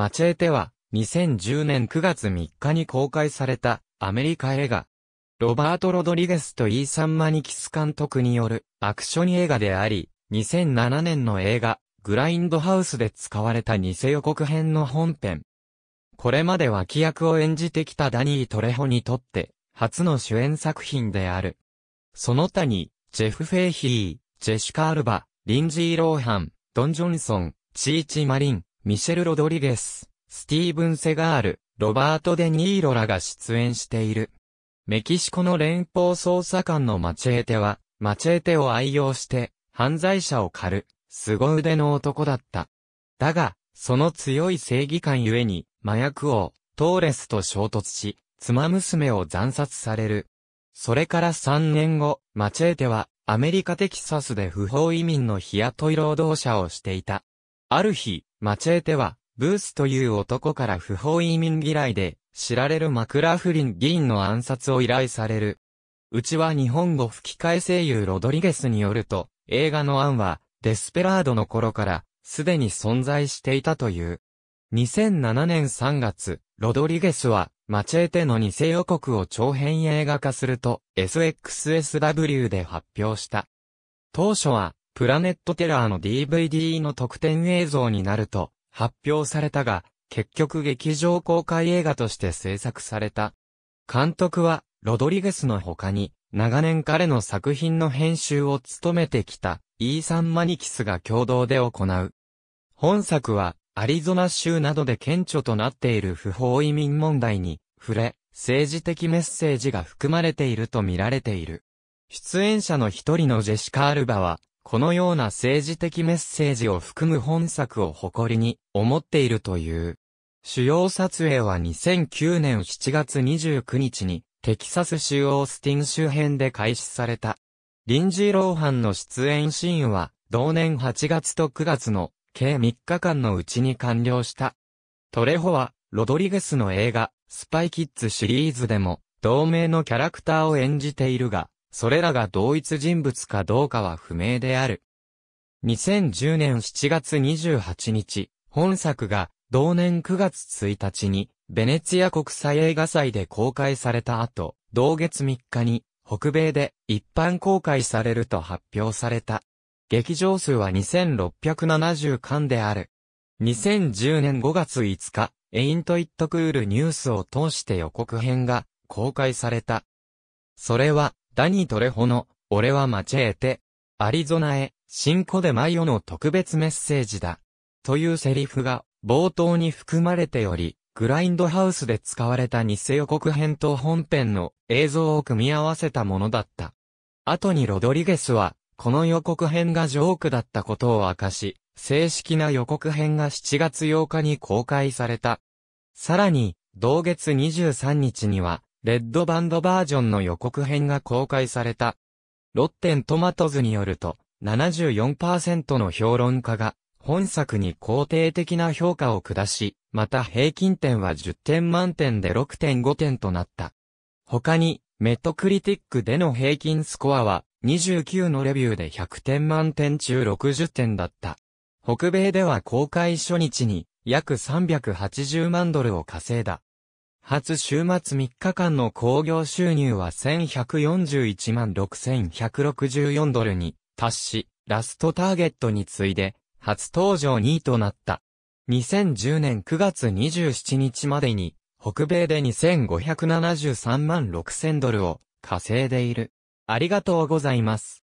マチェーテは、2010年9月3日に公開された、アメリカ映画。ロバート・ロドリゲスとイーサン・マニキス監督による、アクション映画であり、2007年の映画、グラインドハウスで使われた偽予告編の本編。これまで脇役を演じてきたダニー・トレホにとって、初の主演作品である。その他に、ジェフ・フェイヒー、ジェシカ・アルバ、リンジー・ローハン、ドン・ジョンソン、チーチ・マリン、ミシェル・ロドリゲス、スティーブン・セガール、ロバート・デ・ニーロらが出演している。メキシコの連邦捜査官のマチェーテは、マチェーテを愛用して、犯罪者を狩る、凄腕の男だった。だが、その強い正義感ゆえに、麻薬王、トーレスと衝突し、妻娘を惨殺される。それから3年後、マチェーテは、アメリカテキサスで不法移民の日雇い労働者をしていた。ある日、マチェーテは、ブースという男から不法移民嫌いで、知られるマクラフリン議員の暗殺を依頼される。うちは日本語吹き替え声優ロドリゲスによると、映画の案は、デスペラードの頃から、すでに存在していたという。2007年3月、ロドリゲスは、マチェーテの偽予告を長編映画化すると、SXSW で発表した。当初は、プラネットテラーの DVD の特典映像になると発表されたが、結局劇場公開映画として制作された。監督は、ロドリゲスの他に、長年彼の作品の編集を務めてきた、イーサン・マニキスが共同で行う。本作は、アリゾナ州などで顕著となっている不法移民問題に触れ、政治的メッセージが含まれていると見られている。出演者の一人のジェシカ・アルバは、このような政治的メッセージを含む本作を誇りに思っているという。主要撮影は2009年7月29日にテキサス州オースティン周辺で開始された。リンジー・ローハンの出演シーンは同年8月と9月の計3日間のうちに完了した。トレホはロドリゲスの映画スパイキッズシリーズでも同名のキャラクターを演じているが、それらが同一人物かどうかは不明である。2010年7月28日、本作が同年9月1日にベネツィア国際映画祭で公開された後、同月3日に北米で一般公開されると発表された。劇場数は2670巻である。2010年5月5日、エイント・イット・クールニュースを通して予告編が公開された。それはダニートレホの、俺は間違えて、アリゾナへ、新子でマヨの特別メッセージだ。というセリフが、冒頭に含まれており、グラインドハウスで使われた偽予告編と本編の映像を組み合わせたものだった。後にロドリゲスは、この予告編がジョークだったことを明かし、正式な予告編が7月8日に公開された。さらに、同月23日には、レッドバンドバージョンの予告編が公開された。ロッテントマトズによると、74%の評論家が、本作に肯定的な評価を下し、また平均点は10点満点で6.5点となった。他に、メットクリティックでの平均スコアは、29のレビューで100点満点中60点だった。北米では公開初日に、約380万ドルを稼いだ。初週末3日間の興行収入は1141万6164ドルに達し、ラストターゲットに次いで、初登場2位となった。2010年9月27日までに、北米で2573万6000ドルを稼いでいる。ありがとうございます。